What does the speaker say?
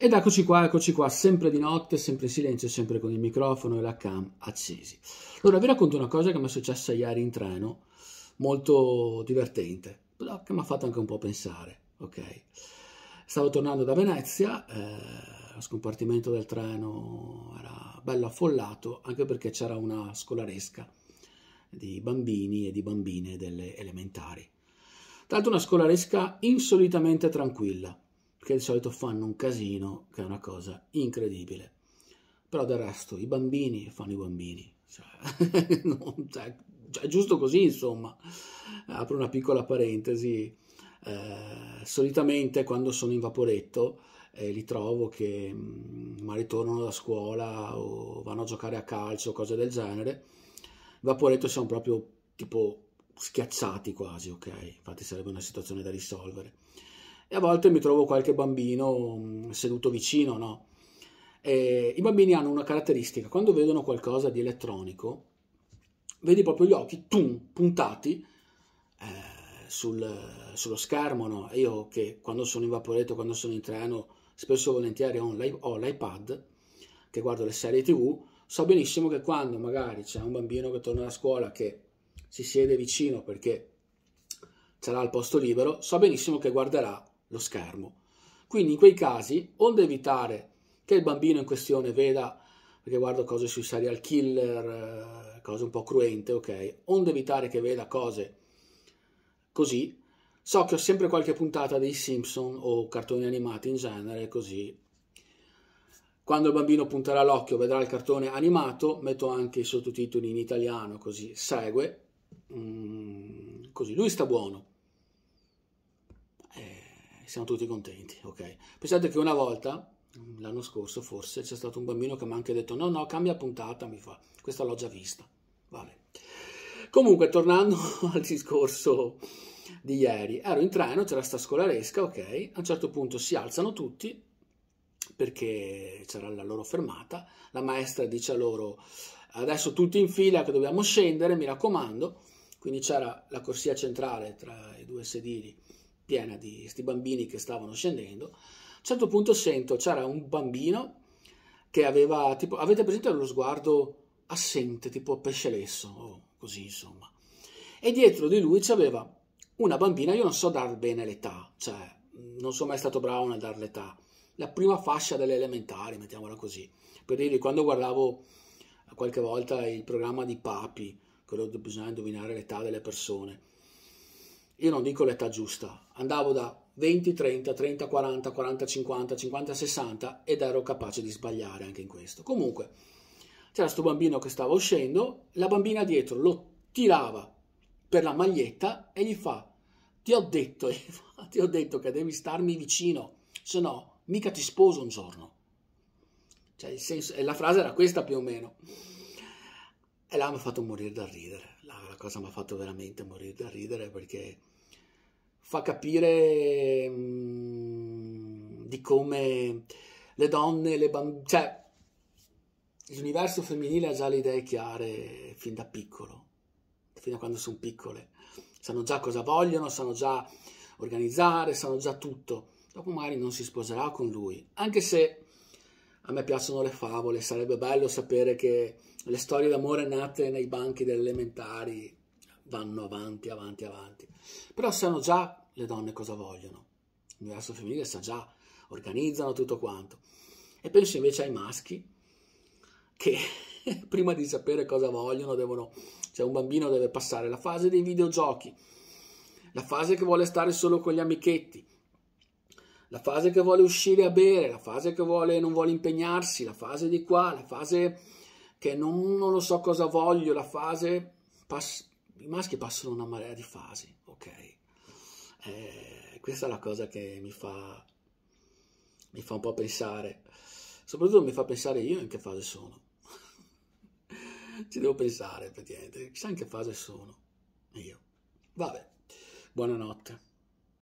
Ed eccoci qua, eccoci qua, sempre di notte, sempre in silenzio, sempre con il microfono e la cam accesi. Allora, vi racconto una cosa che mi è successa ieri in treno, molto divertente, però che mi ha fatto anche un po' pensare, ok? Stavo tornando da Venezia, eh, lo scompartimento del treno era bello affollato, anche perché c'era una scolaresca di bambini e di bambine delle elementari. Tanto una scolaresca insolitamente tranquilla, che di solito fanno un casino che è una cosa incredibile. Però del resto i bambini fanno i bambini, cioè, non, cioè, cioè, giusto così insomma. Apro una piccola parentesi, eh, solitamente quando sono in vaporetto eh, li trovo che mh, mm, ma ritornano da scuola o vanno a giocare a calcio, o cose del genere. Vaporetto siamo proprio tipo schiacciati quasi, ok? Infatti sarebbe una situazione da risolvere e a volte mi trovo qualche bambino mm, seduto vicino, no? E I bambini hanno una caratteristica, quando vedono qualcosa di elettronico, vedi proprio gli occhi tum, puntati eh, sul, sullo schermo, no? Io che quando sono in vaporetto, quando sono in treno, spesso e volentieri ho, ho l'iPad, che guardo le serie tv, so benissimo che quando magari c'è un bambino che torna da scuola che si siede vicino perché ce l'ha al posto libero, so benissimo che guarderà lo schermo. Quindi in quei casi, onde evitare che il bambino in questione veda, perché guardo cose sui serial killer, eh, cose un po' cruente, ok, onde evitare che veda cose così, so che ho sempre qualche puntata dei Simpson o cartoni animati in genere, così quando il bambino punterà l'occhio, vedrà il cartone animato, metto anche i sottotitoli in italiano, così segue. Mm, così lui sta buono siamo tutti contenti, ok? Pensate che una volta, l'anno scorso forse, c'è stato un bambino che mi ha anche detto no, no, cambia puntata, mi fa, questa l'ho già vista, vabbè. Comunque, tornando al discorso di ieri, ero in treno, c'era sta scolaresca, ok? A un certo punto si alzano tutti perché c'era la loro fermata, la maestra dice a loro adesso tutti in fila che dobbiamo scendere, mi raccomando, quindi c'era la corsia centrale tra i due sedili piena di questi bambini che stavano scendendo. A un certo punto sento, c'era un bambino che aveva, tipo, avete presente lo sguardo assente, tipo pesce lesso, o così insomma. E dietro di lui c'aveva una bambina, io non so dar bene l'età, cioè non sono mai stato bravo nel dar l'età, la prima fascia delle elementari, mettiamola così. Per dirvi, quando guardavo qualche volta il programma di Papi, quello dove bisogna indovinare l'età delle persone, io non dico l'età giusta, andavo da 20, 30, 30, 40, 40, 50, 50, 60 ed ero capace di sbagliare anche in questo. Comunque, c'era questo bambino che stava uscendo, la bambina dietro lo tirava per la maglietta e gli fa, ti ho detto, ti ho detto che devi starmi vicino, se no mica ti sposo un giorno. Cioè, il senso, e la frase era questa più o meno. E là mi ha fatto morire dal ridere cosa mi ha fatto veramente morire da ridere perché fa capire mh, mm, di come le donne, le bambine, cioè l'universo femminile ha già le idee chiare fin da piccolo, fino a quando sono piccole, sanno già cosa vogliono, sanno già organizzare, sanno già tutto, dopo magari non si sposerà con lui, anche se a me piacciono le favole, sarebbe bello sapere che le storie d'amore nate nei banchi delle elementari vanno avanti, avanti, avanti. Però sanno già le donne cosa vogliono. L'universo femminile sa già, organizzano tutto quanto. E penso invece ai maschi che prima di sapere cosa vogliono devono, cioè un bambino deve passare la fase dei videogiochi, la fase che vuole stare solo con gli amichetti, la fase che vuole uscire a bere, la fase che vuole, non vuole impegnarsi, la fase di qua, la fase che non, non lo so cosa voglio, la fase... Pass- I maschi passano una marea di fasi, ok? Eh, questa è la cosa che mi fa, mi fa un po' pensare, soprattutto mi fa pensare io in che fase sono. Ci devo pensare, effettivamente, chissà in che fase sono io. Vabbè, buonanotte.